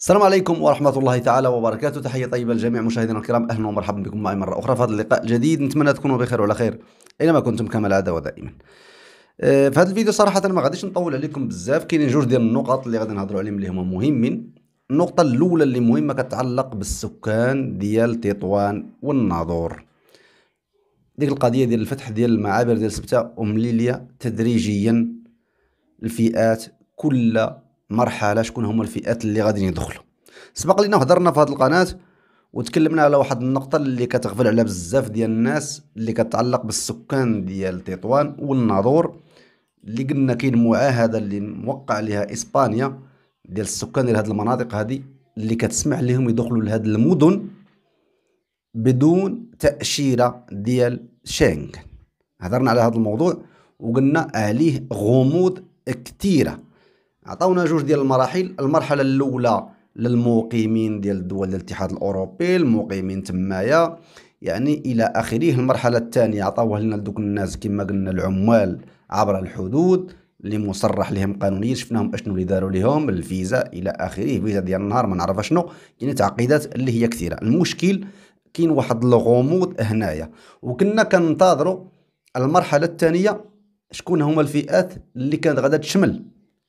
السلام عليكم ورحمة الله تعالى وبركاته تحية طيبة لجميع مشاهدينا الكرام أهلا ومرحبا بكم معي مرة أخرى في هذا اللقاء الجديد نتمنى تكونوا بخير وعلى خير أينما كنتم كما العادة ودائما آه، في هذا الفيديو صراحة ما غاديش نطول عليكم بزاف كاينين جوج ديال النقط اللي غادي نهضروا عليهم اللي هما مهمين النقطة الأولى اللي مهمة كتعلق بالسكان ديال تطوان والناظور ديك القضية ديال الفتح ديال المعابر ديال سبتة ومليلية تدريجيا الفئات كل مرحله شكون هما الفئات اللي غاديين يدخلوا سبق لينا هضرنا في هذه القناه وتكلمنا على واحد النقطة اللي كتغفل على بزاف ديال الناس اللي كتعلق بالسكان ديال تطوان والناظور اللي قلنا كاين معاهدة اللي موقع عليها إسبانيا ديال السكان ديال هاد المناطق هادي اللي كتسمح لهم يدخلوا لهاد المدن بدون تأشيرة ديال شنغن هضرنا على هذا الموضوع وقلنا عليه غموض كثيرة عطاونا جوج ديال المراحل المرحله الاولى للمقيمين ديال الدول ديال الاتحاد الاوروبي المقيمين تمايا يعني الى اخره المرحله الثانيه عطاوها لنا لدوك الناس كما قلنا العمال عبر الحدود اللي مصرح لهم قانونيا شفناهم اشنو اللي داروا لهم الفيزا الى اخره فيزا ديال النهار ما نعرف شنو يعني تعقيدات اللي هي كثيره المشكل كاين واحد الغموض هنايا وكنا كننتظروا المرحله الثانيه شكون هما الفئات اللي كانت غادا تشمل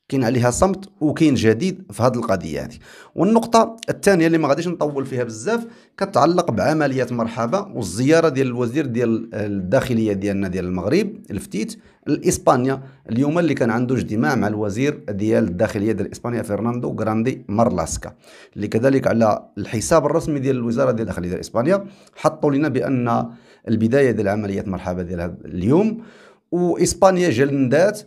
كاين عليها صمت وكاين جديد في هذه القضيه هذه والنقطه الثانيه اللي ما غاديش نطول فيها بزاف كتعلق بعمليه مرحبا والزياره ديال الوزير ديال الداخليه ديالنا ديال المغرب الفتيت لاسبانيا اليوم اللي كان عنده اجتماع مع الوزير ديال الداخليه ديال اسبانيا فرناندو غراندي مارلاسكا اللي كذلك على الحساب الرسمي ديال الوزاره ديال الداخليه ديال اسبانيا حطوا لنا بان البدايه ديال عمليه مرحبا ديال اليوم واسبانيا جلدات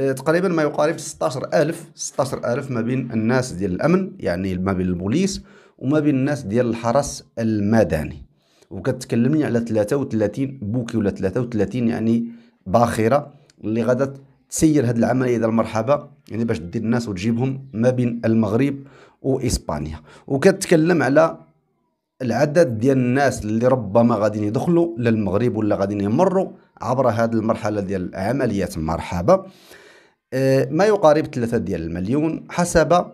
آه، تقريبا ما يقارب 16000 16000 ما بين الناس ديال الامن يعني ما بين البوليس وما بين الناس ديال الحرس المدني وكتكلمني على 33 بوكي ولا 33 يعني باخره اللي غادا تسير هذه العمليه ديال المرحبا يعني باش دير الناس وتجيبهم ما بين المغرب واسبانيا وكتكلم على العدد ديال الناس اللي ربما غادي يدخلوا للمغرب ولا غادي يمروا عبر هذه المرحله ديال عمليه مرحبا آه، ما يقارب 3 ديال المليون حسب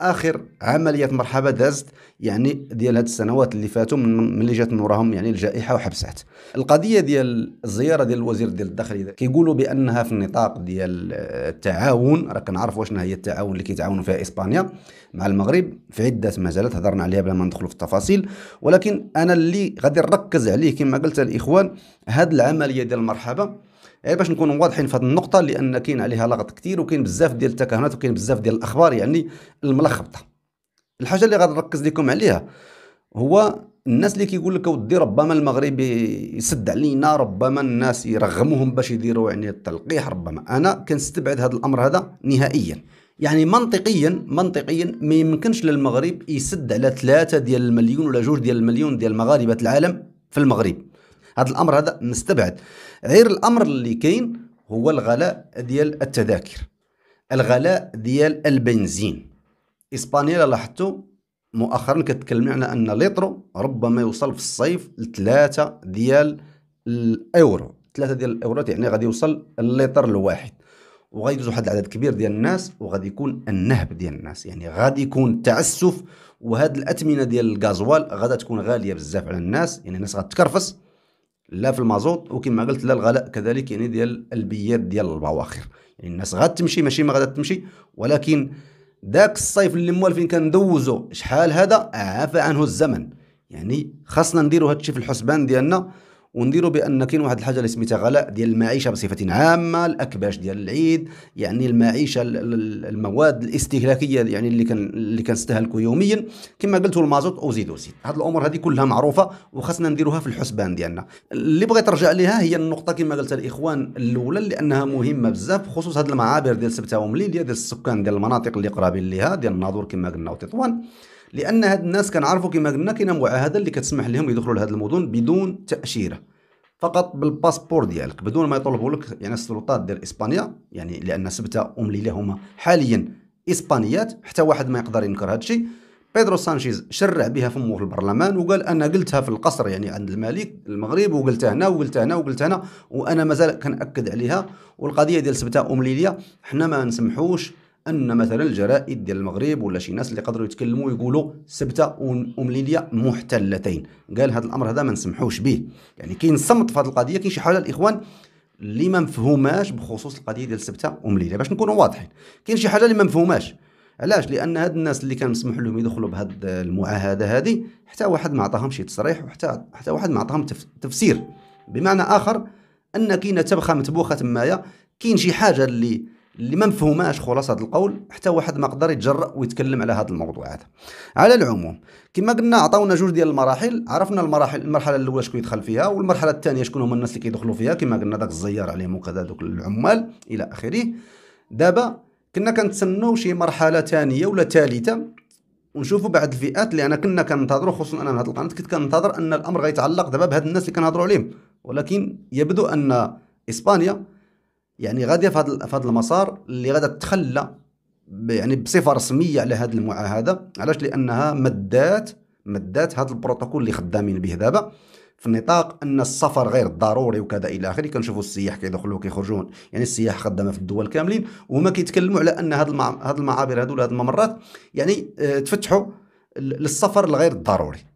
اخر عمليه مرحبا دازت يعني ديال هاد السنوات اللي فاتوا من اللي جات من وراهم يعني الجائحه وحبسات القضيه ديال الزياره ديال الوزير ديال الداخليه كيقولوا بانها في النطاق ديال التعاون راه كنعرفوا واشنا هي التعاون اللي كيتعاونوا فيها اسبانيا مع المغرب في عده مجالات هضرنا عليها بلا ما ندخلوا في التفاصيل ولكن انا اللي غادي نركز عليه كما قلت الاخوان هاد العمليه ديال المرحبا إيه، باش نكونوا واضحين في هذه النقطه لان كاين عليها لغط كثير وكاين بزاف ديال التكهنات وكاين بزاف ديال الاخبار يعني الملخبطه الحاجه اللي غادي نركز لكم عليها هو الناس اللي كيقول لك اودي ربما المغرب يسد علينا ربما الناس يرغموهم باش يديروا يعني التلقيح ربما انا كنستبعد هذا الامر هذا نهائيا يعني منطقيا منطقيا ما يمكنش للمغرب يسد على ثلاثة ديال المليون ولا جوج ديال المليون ديال مغاربة العالم في المغرب هذا الامر هذا مستبعد غير الامر اللي كاين هو الغلاء ديال التذاكر الغلاء ديال البنزين اسبانيا لاحظتوا مؤخرا كتكلمنا على ان لترو ربما يوصل في الصيف لثلاثة ديال الاورو ثلاثة ديال الاورو يعني غادي يوصل اللتر الواحد وغيدوز واحد العدد كبير ديال الناس وغادي يكون النهب ديال الناس يعني غادي يكون تعسف وهاد الاثمنه ديال الغازوال غادا تكون غاليه بزاف على الناس يعني الناس غتكرفس لا في المازوت وكما قلت لا الغلاء كذلك يعني ديال البيات ديال البواخر يعني الناس غتمشي ماشي ما غادا تمشي ولكن داك الصيف اللي موالفين كندوزو شحال هذا عافى آه، عنه الزمن يعني خاصنا نديرو هادشي في الحسبان ديالنا ونديروا بان كاين واحد الحاجه اللي سميتها غلاء ديال المعيشه بصفه عامه الاكباش ديال العيد يعني المعيشه المواد الاستهلاكيه يعني اللي كان اللي كنستهلكوا يوميا كما قلتوا المازوت وزيد وزيد هاد الامور هذه كلها معروفه وخاصنا نديروها في الحسبان ديالنا اللي بغيت نرجع لها هي النقطه كما قلت الاخوان الاولى لانها مهمه بزاف خصوص هاد المعابر ديال سبته ومليليه ديال السكان ديال المناطق اللي قرابين ليها ديال الناظور كما قلنا وتطوان لان هاد الناس كنعرفوا كما قلنا كاينه معاهده اللي كتسمح لهم يدخلوا لهاد المدن بدون تاشيره فقط بالباسبور ديالك بدون ما يطلبوا لك يعني السلطات ديال اسبانيا يعني لان سبته ومليله هما حاليا اسبانيات حتى واحد ما يقدر ينكر هذا الشيء بيدرو سانشيز شرع بها فمه في البرلمان وقال انا قلتها في القصر يعني عند الملك المغرب وقلتها هنا وقلتها هنا وقلتها هنا وانا مازال كناكد عليها والقضيه ديال سبته ومليليه حنا ما نسمحوش ان مثلا الجرائد ديال المغرب ولا شي ناس اللي قدروا يتكلموا ويقولوا سبته والمليليه محتلتين قال هذا الامر هذا ما نسمحوش به يعني كاين صمت في هذه القضيه كاين شي حاجه الاخوان اللي ما مفهوماش بخصوص القضيه ديال سبته ومليله باش نكونوا واضحين كاين شي حاجه اللي ما مفهوماش علاش لان هاد الناس اللي كان مسموح لهم يدخلوا بهذه المعاهده هذه حتى واحد ما عطاهم شي تصريح وحتى حتى واحد ما عطاهم تف... تفسير بمعنى اخر ان كاينه تبخه متبوخه تمايا كاين شي حاجه اللي اللي ما مفهوماش خلاصه القول حتى واحد ما قدر يتجرأ ويتكلم على هذا الموضوع هذا على العموم كما قلنا عطاونا جوج ديال المراحل عرفنا المراحل المرحله الاولى شكون يدخل فيها والمرحله الثانيه شكون هما الناس اللي كيدخلوا فيها كما قلنا داك الزيار عليهم وكذا دوك العمال الى اخره دابا كنا كنتسناو شي مرحله ثانيه ولا ثالثه ونشوفوا بعض الفئات لان كنا كننتظروا خصوصا انا من هذه القناه كنت كننتظر ان الامر غيتعلق دابا بهاد الناس اللي كنهضروا عليهم ولكن يبدو ان اسبانيا يعني غادي في هذا المسار اللي غادا تخلى يعني بصفه رسميه على هذه المعاهده علاش لانها مدات مدات هذا البروتوكول اللي خدامين به دابا في نطاق ان السفر غير ضروري وكذا الى اخره كنشوفوا السياح كيدخلوا كيخرجون يعني السياح خدامه في الدول كاملين وهما كيتكلموا على ان هذه المع... هذه المعابر هذول هذه الممرات يعني آه، تفتحوا للسفر الغير ضروري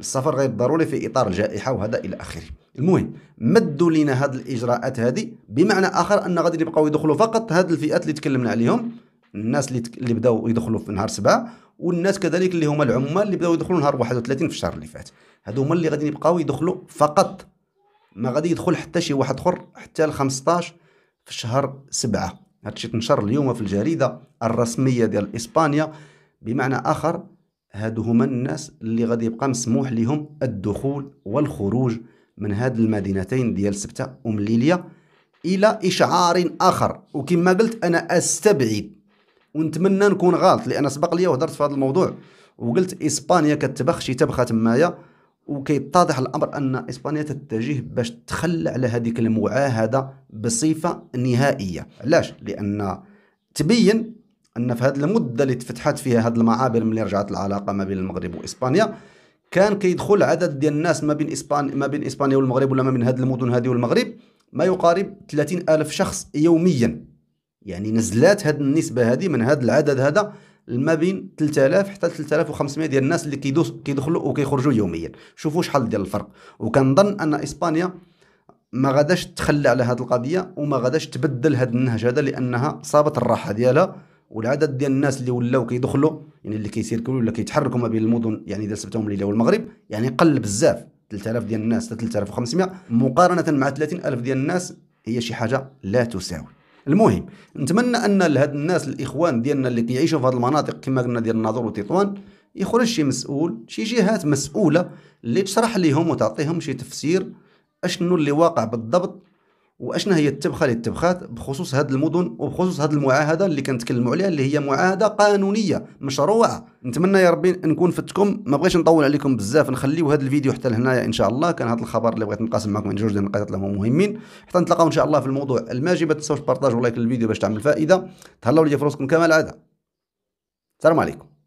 السفر غير ضروري في اطار الجائحه وهذا الى اخره المهم مدوا لنا هذه الاجراءات هذه بمعنى اخر ان غادي يبقاو يدخلوا فقط هذه الفئات اللي تكلمنا عليهم الناس اللي تك... اللي بداو يدخلوا في نهار سبعة والناس كذلك اللي هما العمال اللي بداو يدخلوا نهار 31 في الشهر اللي فات هادو هما اللي غادي يبقاو يدخلوا فقط ما غادي يدخل حتى شي واحد اخر حتى ل 15 في شهر سبعة هادشي تنشر اليوم في الجريده الرسميه ديال اسبانيا بمعنى اخر هادو هما الناس اللي غادي يبقى مسموح لهم الدخول والخروج من هاد المدينتين ديال سبتة ومليليه إلى إشعار آخر وكما قلت أنا أستبعد ونتمنى نكون غلط لأن سبق لي وهضرت في هذا الموضوع وقلت إسبانيا كتبخ شي تبخة تمايا وكيتضح الأمر أن إسبانيا تتجه باش تخلى على هذيك المعاهدة بصفة نهائية علاش؟ لأن تبين ان في هذه المده اللي تفتحت فيها هذه المعابر ملي رجعت العلاقه ما بين المغرب واسبانيا كان كيدخل عدد ديال الناس ما بين اسبانيا ما بين اسبانيا والمغرب ولا ما بين هذه المدن هذه والمغرب ما يقارب 30 ألف شخص يوميا يعني نزلات هذه النسبه هذه من هذا العدد هذا ما بين 3000 حتى 3500 ديال الناس اللي كيدوس كيدخلوا وكيخرجوا يوميا شوفوا شحال ديال الفرق وكنظن ان اسبانيا ما غاداش تخلى على هذه القضيه وما غاداش تبدل هذا النهج هذا لانها صابت الراحه ديالها والعدد ديال الناس اللي ولاو كيدخلوا يعني اللي كيسيركلوا ولا كيتحركوا ما بين المدن يعني ديال سبتهم الليله والمغرب يعني قل بزاف 3000 ديال الناس 3500 مقارنه مع 30000 ديال الناس هي شي حاجه لا تساوي المهم نتمنى ان لهاد الناس الاخوان ديالنا اللي كيعيشوا في هاد المناطق كما قلنا ديال الناظور وتطوان يخرج شي مسؤول شي جهات مسؤوله اللي تشرح لهم وتعطيهم شي تفسير اشنو اللي واقع بالضبط واشنا هي التبخه للتبخات بخصوص هذه المدن وبخصوص هذه المعاهده اللي كنتكلموا عليها اللي هي معاهده قانونيه مشروعه نتمنى يا ربي نكون فتكم ما بغيتش نطول عليكم بزاف نخليو هذا الفيديو حتى لهنايا ان شاء الله كان هذا الخبر اللي بغيت نقاسم معكم عند جوج ديال النقاط اللي هما مهمين حتى نتلاقاو ان شاء الله في الموضوع الماجي ما تنساوش بارطاج ولايك للفيديو باش تعمل فائده تهلاو ليا في كما العاده السلام عليكم